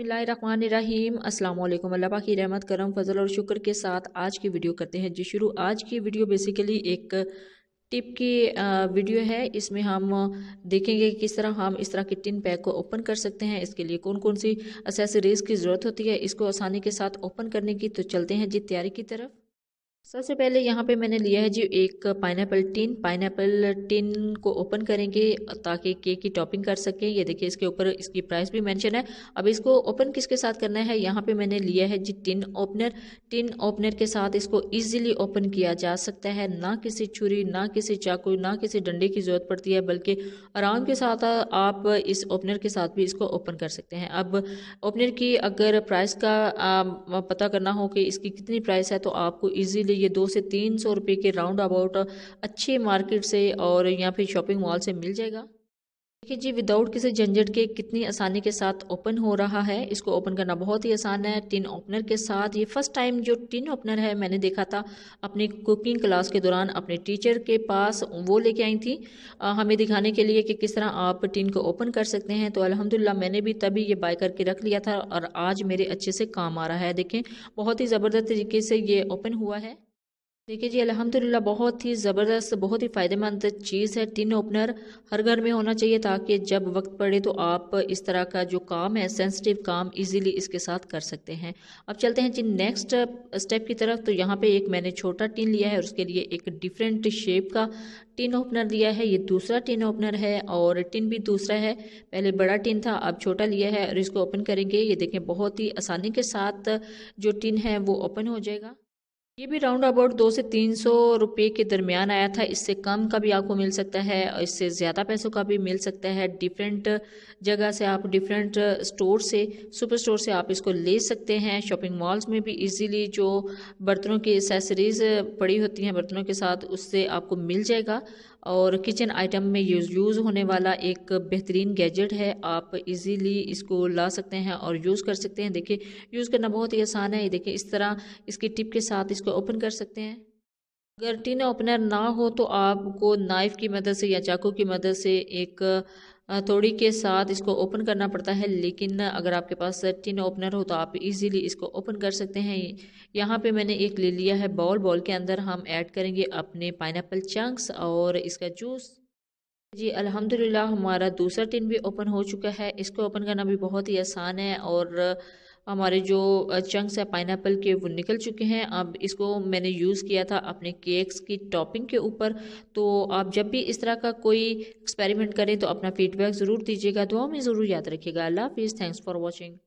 बसमीम अल्लाम अल्लाह पाक की रहमत करम फजल और शुक्र के साथ आज की वीडियो करते हैं जी शुरू आज की वीडियो बेसिकली एक टिप की वीडियो है इसमें हम देखेंगे किस तरह हम इस तरह के टिन पैक को ओपन कर सकते हैं इसके लिए कौन कौन सी एसेसरीज़ की ज़रूरत होती है इसको आसानी के साथ ओपन करने की तो चलते हैं जी तैयारी की तरफ सबसे पहले यहाँ पे मैंने लिया है जी एक पाइनएप्पल टिन पाइनएप्पल टिन को ओपन करेंगे ताकि केक की टॉपिंग कर सकें ये देखिए इसके ऊपर इसकी प्राइस भी मेंशन है अब इसको ओपन किसके साथ करना है यहाँ पे मैंने लिया है जी टिन ओपनर टिन ओपनर के साथ इसको ईजिली ओपन किया जा सकता है ना किसी छुरी ना किसी चाकू ना किसी डंडे की ज़रूरत पड़ती है बल्कि आराम के साथ आप इस ओपनर के साथ भी इसको ओपन कर सकते हैं अब ओपनर की अगर प्राइस का पता करना हो कि इसकी कितनी प्राइस है तो आपको ईजिली ये दो से तीन सौ रुपये के राउंड अबाउट अच्छे मार्केट से और या फिर शॉपिंग मॉल से मिल जाएगा देखिए जी विदाउट किसी झंझट के कितनी आसानी के साथ ओपन हो रहा है इसको ओपन करना बहुत ही आसान है टिन ओपनर के साथ ये फर्स्ट टाइम जो टिन ओपनर है मैंने देखा था अपनी कुकिंग क्लास के दौरान अपने टीचर के पास वो लेके आई थी आ, हमें दिखाने के लिए कि किस तरह आप टिन को ओपन कर सकते हैं तो अलहमदिल्ला मैंने भी तभी ये बाय करके रख लिया था और आज मेरे अच्छे से काम आ रहा है देखें बहुत ही ज़बरदस्त तरीके से ये ओपन हुआ है देखिए जी अलहमदिल्ला बहुत ही ज़बरदस्त बहुत ही फ़ायदेमंद चीज़ है टिन ओपनर हर घर में होना चाहिए ताकि जब वक्त पड़े तो आप इस तरह का जो काम है सेंसिटिव काम इजीली इसके साथ कर सकते हैं अब चलते हैं जी नेक्स्ट स्टेप की तरफ तो यहाँ पे एक मैंने छोटा टिन लिया है और उसके लिए एक डिफरेंट शेप का टिन ओपनर लिया है ये दूसरा टिन ओपनर है और टिन भी दूसरा है पहले बड़ा टिन था अब छोटा लिया है और इसको ओपन करेंगे ये देखें बहुत ही आसानी के साथ जो टिन है वो ओपन हो जाएगा ये भी राउंड अबाउट दो से तीन सौ रुपये के दरमियान आया था इससे कम का भी आपको मिल सकता है और इससे ज़्यादा पैसों का भी मिल सकता है डिफरेंट जगह से आप डिफरेंट स्टोर से सुपर स्टोर से आप इसको ले सकते हैं शॉपिंग मॉल्स में भी इजीली जो बर्तनों की एसेसरीज़ पड़ी होती हैं बर्तनों के साथ उससे आपको मिल जाएगा और किचन आइटम में यूज़ यूज़ होने वाला एक बेहतरीन गैजेट है आप इजीली इसको ला सकते हैं और यूज़ कर सकते हैं देखिए यूज़ करना बहुत ही आसान है ये देखिए इस तरह इसकी टिप के साथ इसको ओपन कर सकते हैं अगर टिन ओपनर ना हो तो आपको नाइफ़ की मदद से या चाकू की मदद से एक थोड़ी के साथ इसको ओपन करना पड़ता है लेकिन अगर आपके पास टिन ओपनर हो तो आप इजीली इसको ओपन कर सकते हैं यहाँ पे मैंने एक ले लिया है बॉल बॉल के अंदर हम ऐड करेंगे अपने पाइनएप्पल चंक्स और इसका जूस जी अल्हम्दुलिल्लाह हमारा दूसरा टिन भी ओपन हो चुका है इसको ओपन करना भी बहुत ही आसान है और हमारे जो चंक्स है पाइन के वो निकल चुके हैं अब इसको मैंने यूज़ किया था अपने केक्स की टॉपिंग के ऊपर तो आप जब भी इस तरह का कोई एक्सपेरिमेंट करें तो अपना फीडबैक ज़रूर दीजिएगा दुआ में ज़रूर याद रखिएगा अल्लाह हाफिज़ थैंक्स फॉर वॉचिंग